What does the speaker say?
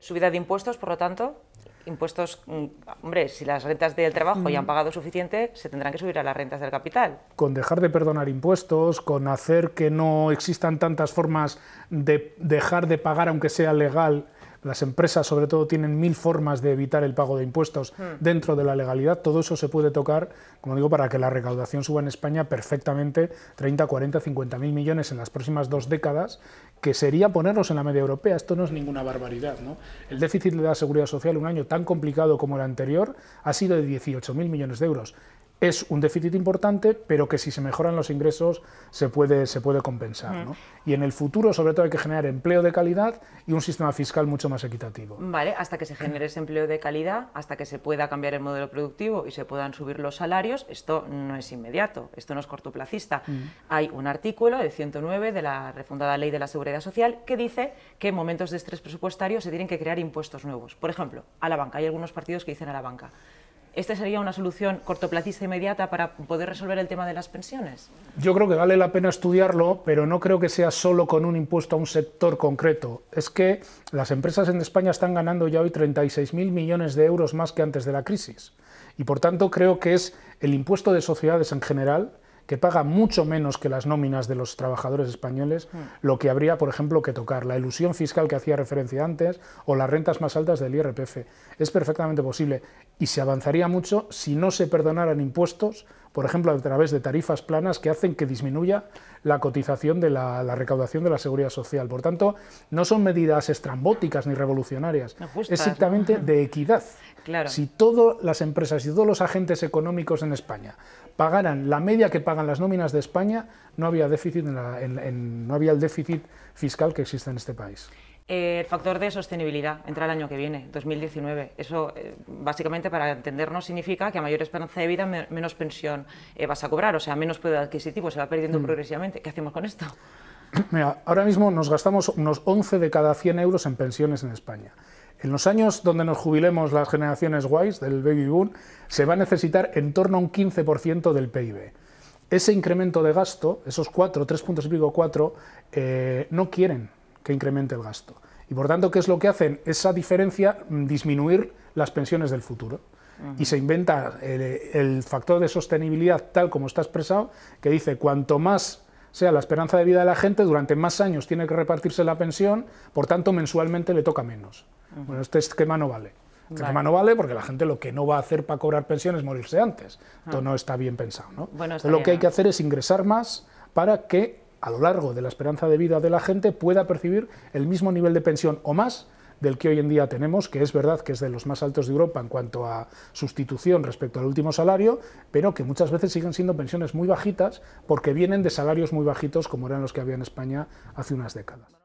Subida de impuestos, por lo tanto, impuestos, mm, hombre, si las rentas del trabajo ya han mm. pagado suficiente, se tendrán que subir a las rentas del capital. Con dejar de perdonar impuestos, con hacer que no existan tantas formas de dejar de pagar, aunque sea legal, las empresas, sobre todo, tienen mil formas de evitar el pago de impuestos hmm. dentro de la legalidad. Todo eso se puede tocar, como digo, para que la recaudación suba en España perfectamente 30, 40, 50 mil millones en las próximas dos décadas, que sería ponernos en la media europea. Esto no es ninguna barbaridad. ¿no? El déficit de la seguridad social, un año tan complicado como el anterior, ha sido de 18 mil millones de euros es un déficit importante, pero que si se mejoran los ingresos se puede, se puede compensar. Y en el futuro, sobre todo, hay que generar empleo de calidad y un sistema fiscal mucho más equitativo. Vale, hasta que se genere ese empleo de calidad, hasta que se pueda cambiar el modelo productivo y se puedan subir los salarios, esto no es inmediato, esto no es cortoplacista. Hay un artículo, el 109 de la refundada Ley de la Seguridad Social, que dice que en momentos de estrés presupuestario se tienen que crear impuestos nuevos. Por ejemplo, a la banca. Hay algunos partidos que dicen a la banca ¿Esta sería una solución cortoplacista inmediata para poder resolver el tema de las pensiones? Yo creo que vale la pena estudiarlo, pero no creo que sea solo con un impuesto a un sector concreto. Es que las empresas en España están ganando ya hoy 36.000 millones de euros más que antes de la crisis. Y por tanto creo que es el impuesto de sociedades en general que paga mucho menos que las nóminas de los trabajadores españoles, mm. lo que habría, por ejemplo, que tocar, la ilusión fiscal que hacía referencia antes o las rentas más altas del IRPF. Es perfectamente posible y se avanzaría mucho si no se perdonaran impuestos por ejemplo, a través de tarifas planas que hacen que disminuya la cotización de la, recaudación de la seguridad social. Por tanto, no son medidas estrambóticas ni revolucionarias, es exactamente de equidad. Si todas las empresas y todos los agentes económicos en España pagaran la media que pagan las nóminas de España, no había, déficit no había el déficit fiscal que existe en este país el factor de sostenibilidad entra el año que viene, 2019. Eso, eh, básicamente, para entendernos, significa que a mayor esperanza de vida, menos pensión eh, vas a cobrar, o sea, menos poder adquisitivo, se va perdiendo mm. progresivamente. ¿Qué hacemos con esto? Mira, ahora mismo nos gastamos unos 11 de cada 100 euros en pensiones en España. En los años donde nos jubilemos las generaciones guays del baby boom, se va a necesitar en torno a un 15% del PIB ese incremento de gasto, esos 4, 3.4, puntos eh, no quieren que incremente el gasto. Y por tanto, ¿qué es lo que hacen? Esa diferencia, mm, disminuir las pensiones del futuro. Y se inventa eh, el, factor de sostenibilidad tal como está expresado, que dice cuanto más sea la esperanza de vida de la gente, durante más años tiene que repartirse la pensión, por tanto mensualmente le toca menos. Bueno, este esquema no vale. Este esquema no vale porque la gente lo que no va a hacer para cobrar pensión es morirse antes. Esto ah. no está bien pensado. lo que hay que hacer es ingresar más para que a lo largo de la esperanza de vida de la gente pueda percibir el mismo nivel de pensión o más del que hoy en día tenemos, que es verdad que es de los más altos de Europa en cuanto a sustitución respecto al último salario, pero que muchas veces siguen siendo pensiones muy bajitas porque vienen de salarios muy bajitos como eran los que había en España hace unas décadas.